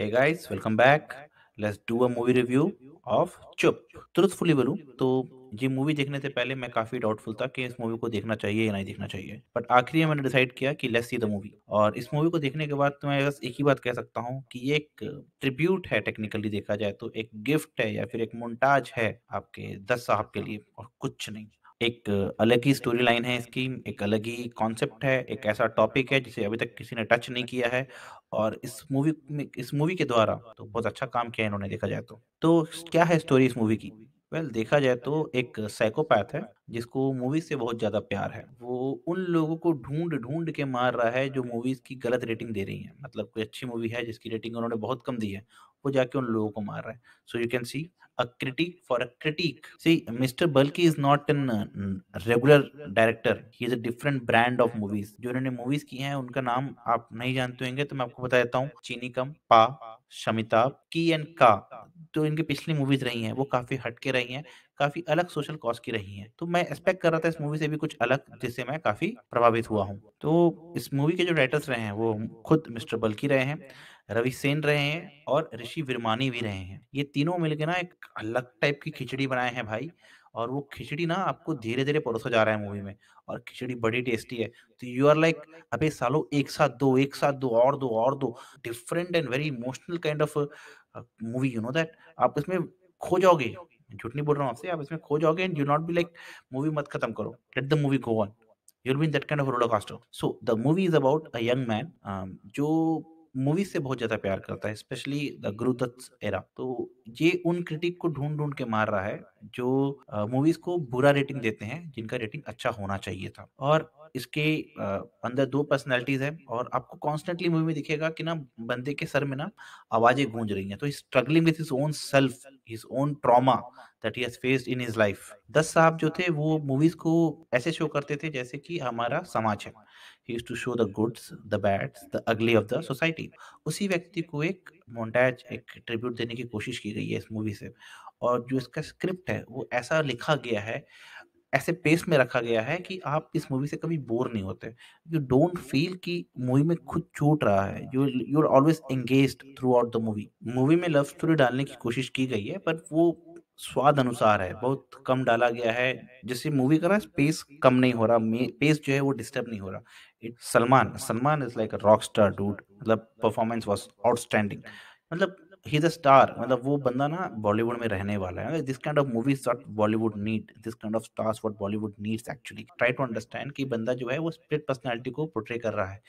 Hey guys, welcome back. Let's do a movie review of Chup. Truthfully बोलूँ तो ये movie देखने से पहले मैं काफी डाउटफुल था कि इस मूवी को देखना चाहिए या नहीं देखना चाहिए बट आखिरी मैंने डिसाइड किया कि लेट्स सी द मूवी और इस मूवी को देखने के बाद तो मैं बस एक ही बात कह सकता हूँ कि ये एक ट्रिब्यूट है टेक्निकली देखा जाए तो एक गिफ्ट है या फिर एक मोन्टाज है आपके दस साहब के लिए और कुछ नहीं एक अलग ही स्टोरी लाइन है इसकी एक अलग ही कॉन्सेप्ट है एक ऐसा टॉपिक है जिसे अभी तक किसी ने टच नहीं किया है और इस मूवी में इस मूवी के द्वारा तो बहुत अच्छा काम किया इन्होंने देखा जाए तो तो क्या है स्टोरी इस मूवी की वेल well, देखा जाए तो एक साइकोपैथ है जिसको मूवीज से बहुत ज्यादा प्यार है वो उन लोगों को ढूंढ ढूंढ के मार रहा है जो मूवीज की गलत रेटिंग दे रही है मतलब कोई अच्छी मूवी है जिसकी रेटिंग उन्होंने बहुत कम दी है वो जाके उन लोगों को मार रहा है so you can see a critic for a critic see mister Balki is not an regular director he is a different brand of movies जो उन्होंने मूवीज की हैं उनका नाम आप नहीं जानते होंगे तो मैं आपको बता देता हूँ चीनी कम पा शमिताभ की एंड का जो इनकी पिछली मूवीज रही हैं वो काफी हटके रही हैं काफी अलग सोशल कॉज की रही हैं तो मैं एक्सपेक्ट कर रहा था इस मूवी से भी कुछ अलग जिससे मैं काफी प्रभावित हुआ हूँ तो इस मूवी के जो राइटर्स रहे हैं वो खुद मिस्टर बल्कि रहे हैं रवि सेन रहे हैं और ऋषि विरमानी भी रहे हैं ये तीनों मिलकर ना एक अलग टाइप की खिचड़ी बनाए हैं भाई और वो खिचड़ी ना आपको धीरे धीरे परोसा जा रहा है मूवी में और खिचड़ी बड़ी टेस्टी है तो यू आर लाइक अबे सालो एक साथ दो एक साथ दो और दो और दो different and very emotional kind of movie you know that आप इसमें खो जाओगे झूठ नहीं बोल रहा हूँ आपसे आप इसमें खो जाओगे and you not be like movie मत खत्म करो let the movie go on you're been that kind of roller coaster so the movie is about a young man जो मूवी से बहुत ज्यादा प्यार करता है स्पेशली द गुरुदत्त एरा तो ये उन क्रिटिक को ढूंढ ढूंढ के मार रहा है जो मूवीज को बुरा रेटिंग देते हैं जिनका रेटिंग अच्छा होना चाहिए था और इसके अंदर दो पर्सनैलिटीज है और आपको कॉन्स्टेंटली मूवी में दिखेगा कि ना बंदे के सर में ना आवाजें गूंज रही हैं तो struggling with his own self his own trauma that he has faced in his life दस साहब जो थे वो मूवीज को ऐसे शो करते थे जैसे कि हमारा समाज है he to show the goods the bads the ugly of the society उसी व्यक्ति को एक मोन्टैज एक ट्रिब्यूट देने की कोशिश की गई है इस मूवी से और जो इसका स्क्रिप्ट है वो ऐसा लिखा गया है ऐसे पेस में रखा गया है कि आप इस मूवी से कभी बोर नहीं होते यू डोंट फील कि मूवी में खुद छूट रहा है you you are always engage throughout the movie movie में लव स्टोरी डालने की कोशिश की गई है पर वो स्वाद अनुसार है बहुत कम डाला गया है जिससे मूवी का ना स्पेस कम नहीं हो रहा पेस जो है वो डिस्टर्ब नहीं हो रहा it Salman Salman is like a rock star dude मतलब परफॉर्मेंस वॉज आउटस्टैंडिंग मतलब ही द स्टार मतलब वो बंदा ना बॉलीवुड में रहने वाला है this kind of movies what Bollywood need this kind of stars what Bollywood needs actually try to understand कि बंदा जो है वो स्प्लिट पर्सनालिटी को पोर्ट्रे कर रहा है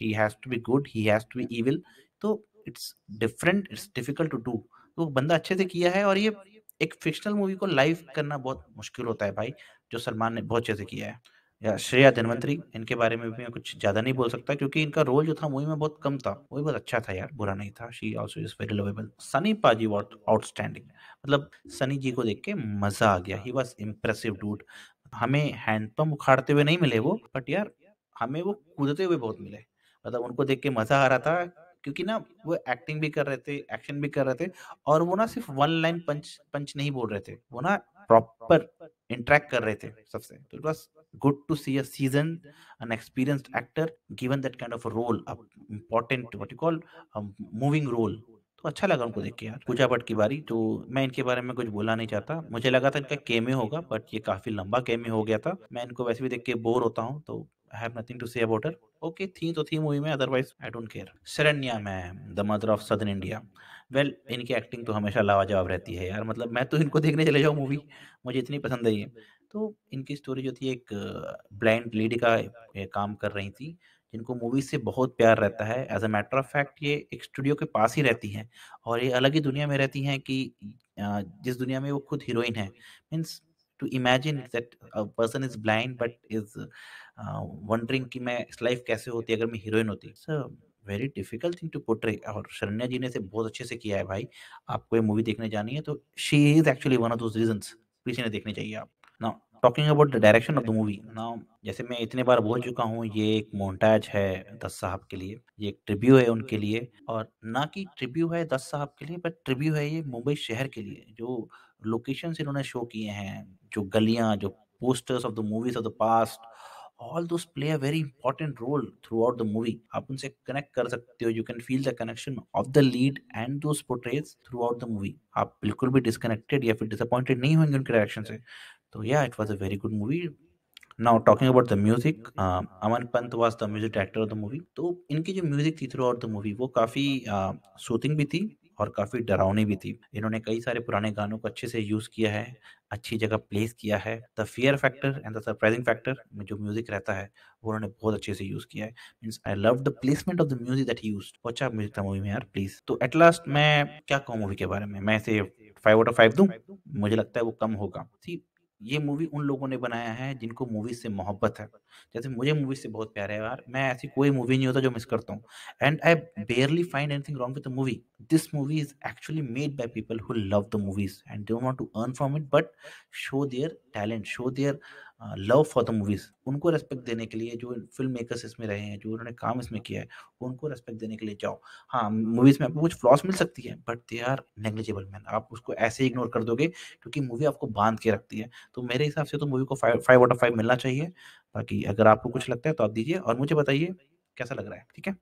he has to be good he has to be evil तो it's different it's difficult to do तो बंदा अच्छे से किया है और ये एक फिक्शनल मूवी को लाइव करना बहुत मुश्किल होता है भाई जो सलमान ने बहुत अच्छे से किया है या श्रेया धनवंतरी इनके बारे में भी मैं कुछ ज्यादा नहीं बोल सकता क्योंकि इनका रोल जो था मूवी में बहुत कम था वो बहुत अच्छा था यार बुरा नहीं था she also is very lovable Sunny paaji what outstanding मतलब सनी जी को देख के मजा आ गया ही वॉज इम्प्रेसिव डूड हमें हैंडपम्प उखाड़ते हुए नहीं मिले वो बट यार हमें वो कूदते हुए बहुत मिले मतलब उनको देख के मजा आ रहा था क्योंकि ना वो एक्टिंग भी कर रहे थे एक्शन भी कर रहे थे और वो ना सिर्फ वन लाइन पंच पंच नहीं बोल रहे थे वो ना प्रॉपर इंटरेक्ट कर रहे थे सबसे तो it was good to see a season an experienced actor given that kind of role important what you call moving role तो अच्छा लगा उनको देख के यार पूजा भट्ट की बारी तो मैं इनके बारे में कुछ बोला नहीं चाहता मुझे लगा था इनका केमे होगा बट ये काफी लंबा केमे हो गया था मैं इनको वैसे भी देख के बोर होता हूँ तो I have nothing to say about her okay थी तो थी मूवी में otherwise I don't care Saranya ma'am the mother of Sadar India well इनकी एक्टिंग तो हमेशा लावाजवाब रहती है यार मतलब मैं तो इनको देखने चले जाऊँ मूवी मुझे इतनी पसंद आई है तो इनकी स्टोरी जो थी एक ब्लाइंड लेडी का काम कर रही थी जिनको मूवी से बहुत प्यार रहता है as a matter of fact ये एक स्टूडियो के पास ही रहती हैं और ये अलग ही दुनिया में रहती हैं कि जिस दुनिया में वो खुद हीरोइन है means to imagine that person is blind but is wondering कि मैं इस लाइफ कैसे होती अगर मैं हीरोइन होती sir very difficult thing to portray और शरण्या जी ने से बहुत अच्छे से किया है भाई आपको ये मूवी देखने जानी है तो she is actually one of those reasons पीछे ने देखने चाहिए आप ना talking about the direction of the movie ना जैसे मैं इतने बार बोल चुका हूँ ये एक मोन्टाज है दस साहब के लिए ये एक ट्रिब्यू है उनके लिए और ना कि ट्रिब्यू है दस साहब के लिए बट ट्रिब्यू है ये मुंबई शहर के लिए जो लोकेशन इन्होंने शो किए हैं जो गलियाँ जो posters of the movies of the past all those play a very important role throughout the movie आप उनसे कनेक्ट कर सकते हो you can feel the connection of the lead and those portrays throughout the movie आप बिल्कुल भी disconnected या फिर डिसअपॉइंटेड नहीं होंगे उनके डायरेक्शन से तो या it was a very good movie now talking about the music Aman Pant was the music director of the movie तो इनकी जो म्यूजिक थी थ्रू आउट द मूवी वो काफी सूथिंग uh, भी थी और काफ़ी डरावनी भी थी इन्होंने कई सारे पुराने गानों को अच्छे से यूज़ किया है अच्छी जगह प्लेस किया है the fear factor and the surprising factor में जो म्यूज़िक रहता है वो उन्होंने बहुत अच्छे से यूज़ किया है means I love the placement of the music that use अच्छा म्यूजिक था मूवी में यार प्लीज़ तो एट लास्ट मैं क्या कहूँ मूवी के बारे में मैं इसे फाइव आउट ऑफ फाइव दूँ मुझे लगता है वो कम होगा सी ये मूवी उन लोगों ने बनाया है जिनको मूवी से मोहब्बत है जैसे मुझे मूवी से बहुत प्यार है यार मैं ऐसी कोई मूवी नहीं होता जो मिस करता हूँ and I barely find anything wrong with the movie this movie is actually made by people who love the movies and don't want to earn from it but show their talent show their love for the movies उनको respect देने के लिए जो film makers इसमें रहे हैं जो उन्होंने काम इसमें किया है उनको रेस्पेक्ट देने के लिए जाओ हाँ मूवीज़ में आपको कुछ फ्लॉस मिल सकती है but they are negligible man आप उसको ऐसे इग्नोर कर दोगे क्योंकि मूवी आपको बांध के रखती है तो मेरे हिसाब से तो मूवी को फाइव आउट ऑफ फाइव मिलना चाहिए बाकी अगर आपको कुछ लगता है तो आप दीजिए और मुझे बताइए कैसा लग रहा है ठीक है